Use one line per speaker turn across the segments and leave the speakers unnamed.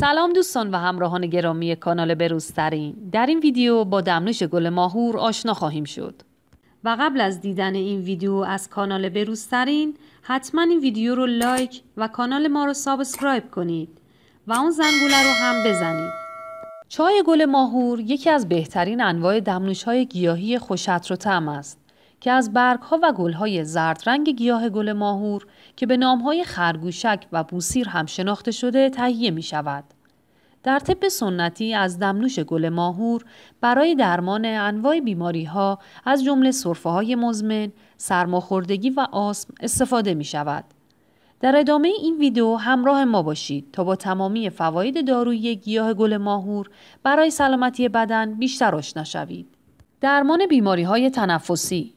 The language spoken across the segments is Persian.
سلام دوستان و همراهان گرامی کانال بروزترین در این ویدیو با دمنوش گل ماهور آشنا خواهیم شد و قبل از دیدن این ویدیو از کانال بروزترین حتما این ویدیو رو لایک و کانال ما رو سابسکرایب کنید و اون زنگوله رو هم بزنید چای گل ماهور یکی از بهترین انواع دمنوش های گیاهی خوشت رو تم است که از برگها و گلهای زرد رنگ گیاه گل ماهور که به نامهای خرگوشک و بوسیر هم شناخته شده تهیه می شود. در طب سنتی از دمنوش گل ماهور برای درمان انواع بیماری ها از جمله سرفه های مزمن، سرماخوردگی و آسم استفاده می شود. در ادامه این ویدیو همراه ما باشید تا با تمامی فواید دارویی گیاه گل ماهور برای سلامتی بدن بیشتر آشنا شوید. درمان بیماری های تنفسی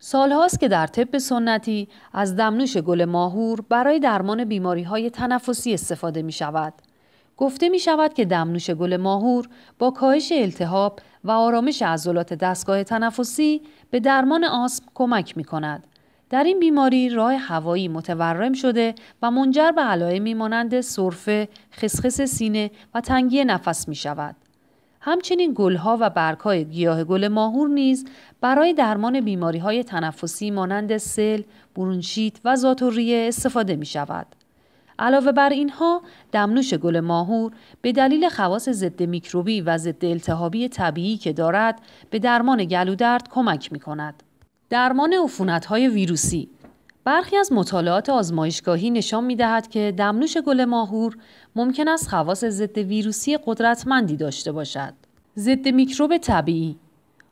سالهاست که در طب سنتی از دمنوش گل ماهور برای درمان بیماری های تنفسی استفاده می شود. گفته می شود که دمنوش گل ماهور با کاهش التهاب و آرامش عضلات دستگاه تنفسی به درمان آسم کمک می کند. در این بیماری راه هوایی متورم شده و منجر به علائمی مانند سرفه، خسخس سینه و تنگی نفس می شود. همچنین گلها و برگهای گیاه گل ماهور نیز برای درمان بیماری های تنفسی مانند سل، برونشیت و زاتوریه استفاده می شود. علاوه بر اینها دمنوش گل ماهور به دلیل خواص ضد میکروبی و ضد التهابی طبیعی که دارد به درمان گلودرد کمک می کند. درمان عفونت های ویروسی برخی از مطالعات آزمایشگاهی نشان می دهد که دمنوش گل ماهور ممکن است خواص ضد ویروسی قدرتمندی داشته باشد. ضد میکروب طبیعی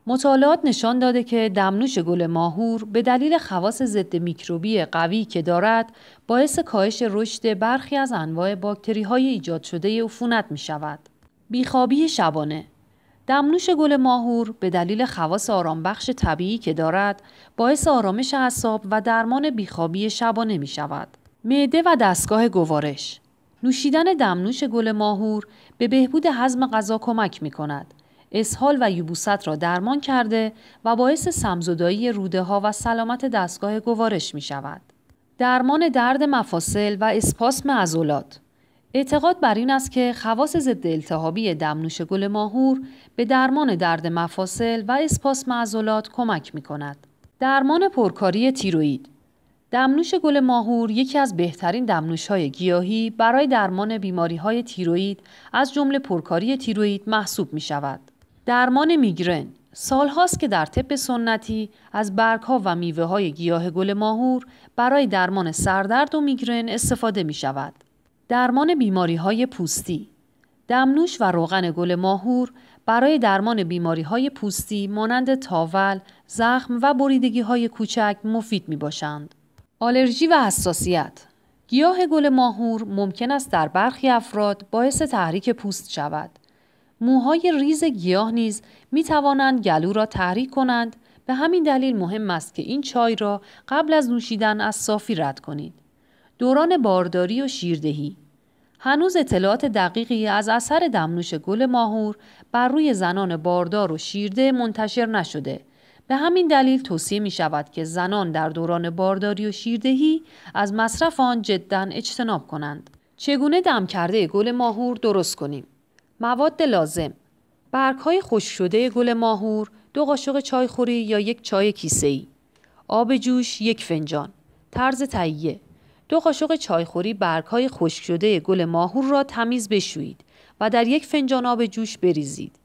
مطالعات نشان داده که دمنوش گل ماهور به دلیل خواص ضد میکروبی قوی که دارد باعث کاهش رشد برخی از انواع باکتری های ایجاد شده عفونت می شود. بیخوابی شبانه دمنوش گل ماهور به دلیل خواص آرامبخش طبیعی که دارد باعث آرامش اعصاب و درمان بیخوابی شبانه می شود. معده و دستگاه گوارش نوشیدن دمنوش گل ماهور به بهبود حزم غذا کمک می کند. اسهال و یبوست را درمان کرده و باعث سمزدایی روده ها و سلامت دستگاه گوارش می شود. درمان درد مفاصل و اسپاسم عضلات اعتقاد بر این است که خواص ضد التهابی دمنوش گل ماهور به درمان درد مفاصل و اسپاس معزولات کمک می کند. درمان پرکاری تیروید دمنوش گل ماهور یکی از بهترین دمنوش های گیاهی برای درمان بیماری های تیروید از جمله پرکاری تیروئید محسوب می شود. درمان میگرن هاست که در طب سنتی از برگ ها و میوه های گیاه گل ماهور برای درمان سردرد و میگرن استفاده می شود. درمان بیماری های پوستی دمنوش و روغن گل ماهور برای درمان بیماری های پوستی مانند تاول، زخم و بریدگی های کوچک مفید می باشند. آلرژی و حساسیت گیاه گل ماهور ممکن است در برخی افراد باعث تحریک پوست شود. موهای ریز گیاه نیز می توانند گلو را تحریک کنند به همین دلیل مهم است که این چای را قبل از نوشیدن از صافی رد کنید. دوران بارداری و شیردهی هنوز اطلاعات دقیقی از اثر دمنوش گل ماهور بر روی زنان باردار و شیرده منتشر نشده. به همین دلیل توصیه می شود که زنان در دوران بارداری و شیردهی از مصرف آن جدا اجتناب کنند. چگونه دم کرده گل ماهور درست کنیم؟ مواد لازم برگ های خوش شده گل ماهور دو قاشق خوری یا یک چای کیسه ای آب جوش یک فنجان طرز تهیه دو قاشق چایخوری برگهای خشک شده گل ماهور را تمیز بشویید و در یک فنجان آب جوش بریزید.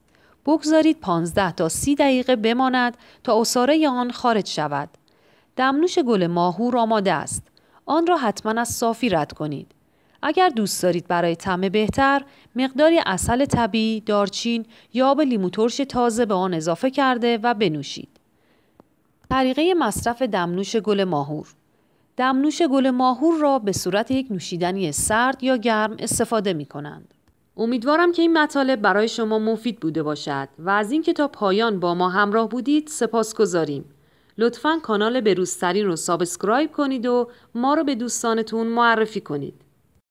بگذارید 15 تا 30 دقیقه بماند تا اصاره آن خارج شود. دمنوش گل ماهور آماده است. آن را حتما از صافی رد کنید. اگر دوست دارید برای طعم بهتر مقداری اصل طبیعی، دارچین یا آب لیمو ترش تازه به آن اضافه کرده و بنوشید. طریقه مصرف دمنوش گل ماهور دمنوش گل ماهور را به صورت یک نوشیدنی سرد یا گرم استفاده می کنند. امیدوارم که این مطالب برای شما مفید بوده باشد و از اینکه تا پایان با ما همراه بودید سپاس گذاریم. لطفا کانال بروزترین رو سابسکرایب کنید و ما رو به دوستانتون معرفی کنید.